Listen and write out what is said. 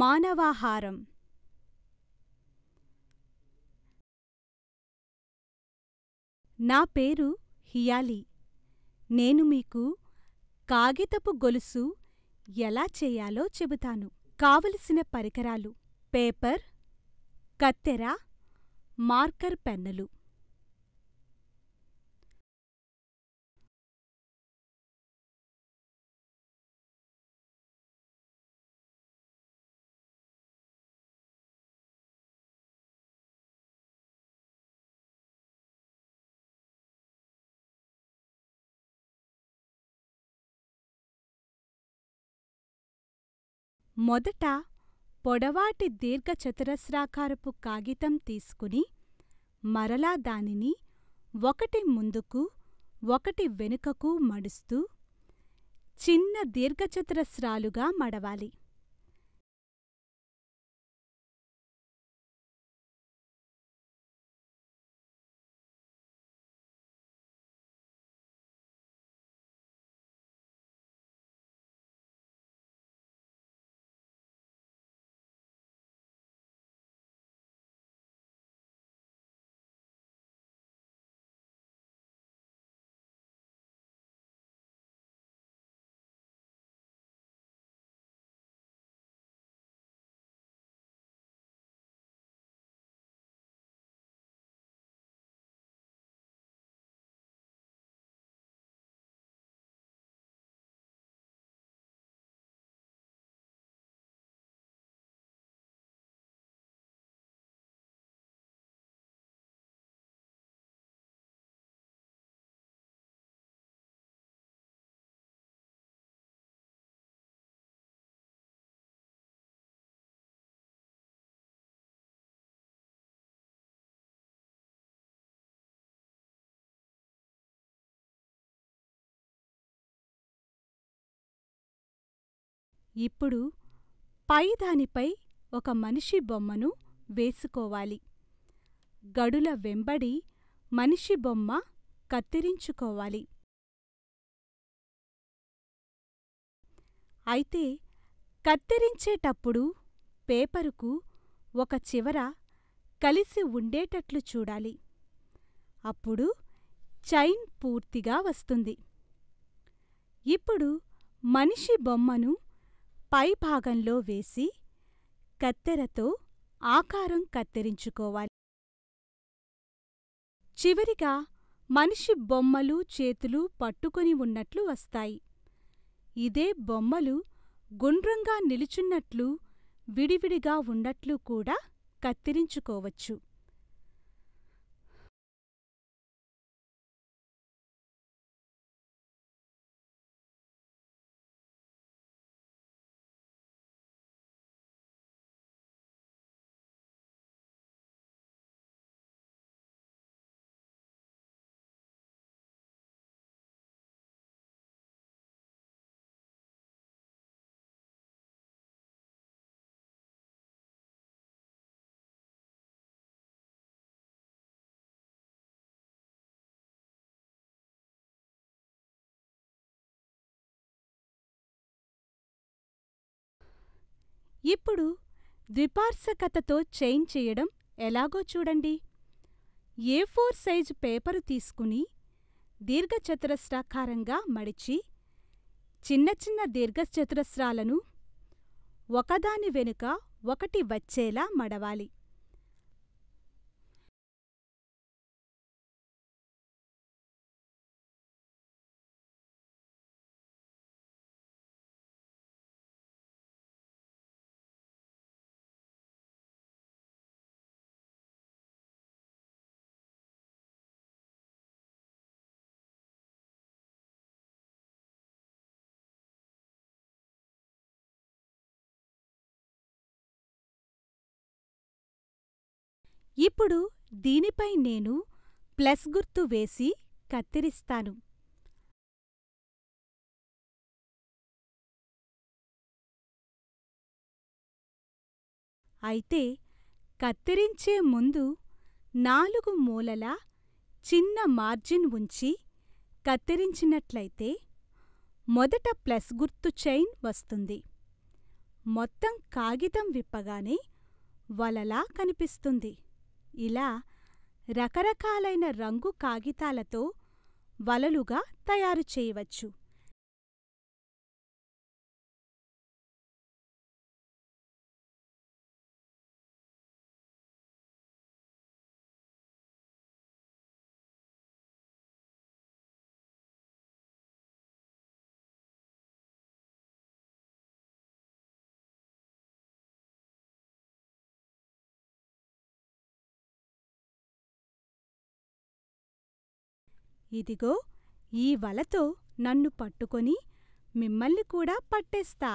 మానవాహారం నా పేరు హియాలి నేను మీకు కాగితపు గొలుసు ఎలా చేయాలో చెబుతాను కావలసిన పరికరాలు పేపర్ కత్తెర మార్కర్ పెన్నులు మొదట పొడవాటి దీర్ఘచతురస్రాకారపు కాగితం తీసుకుని మరలా దానిని ఒకటి ముందుకు ఒకటి వెనుకకు మడుస్తూ చిన్న దీర్ఘచతురస్రాలుగా మడవాలి. ఇప్పుడు పైదానిపై ఒక మనిషి బొమ్మను వేసుకోవాలి. గడుల వెంబడి మనిషి బొమ్మ కత్తిరించుకోవాలి. అయితే కత్తిరించేటప్పుడు పేపరుకు ఒక చివర కలిసి ఉండేటట్లు చూడాలి. అప్పుడు చైన్ పూర్తిగా వస్తుంది. ఇప్పుడు మనిషి బొమ్మను పైభాగంలో వేసి కత్తెరతో ఆకారం కత్తిరించుకోవాలి. చివరిగా మనిషి బొమ్మలు చేతులు పట్టుకుని ఉన్నట్లు వస్తాయి. ఇదే బొమ్మలు గుండ్రంగా నిలుచున్నట్లు విడివిడిగా ఉన్నట్లు కూడా కత్తిరించుకోవచ్చు. ఇప్పుడు ద్విపార్శకతతో చైన్ చేయడం ఎలాగో చూడండి. ఏ ఫోర్ సైజు పేపరు తీసుకుని దీర్ఘచతురస్రాకారంగా మడిచి, చిన్న చిన్న దీర్ఘచతురస్రాలను ఒకదాని వెనుక ఒకటి వచ్చేలా మడవాలి. ఇప్పుడు దీనిపై నేను ప్లస్ గుర్తు వేసి కత్తిరిస్తాను. అయితే కత్తిరించే ముందు నాలుగు మూలలా చిన్న మార్జిన్ ఉంచి కత్తిరించినట్లయితే మొదట ప్లస్ గుర్తు చైన్ వస్తుంది. మొత్తం కాగితం విప్పగానే వలలా కనిపిస్తుంది. ఇలా రకరకాలైన రంగు కాగితాలతో వలలుగా తయారు చేయవచ్చు ఇదిగో ఈ వలతో నన్ను పట్టుకొని మిమ్మల్ని కూడా పట్టేస్తా.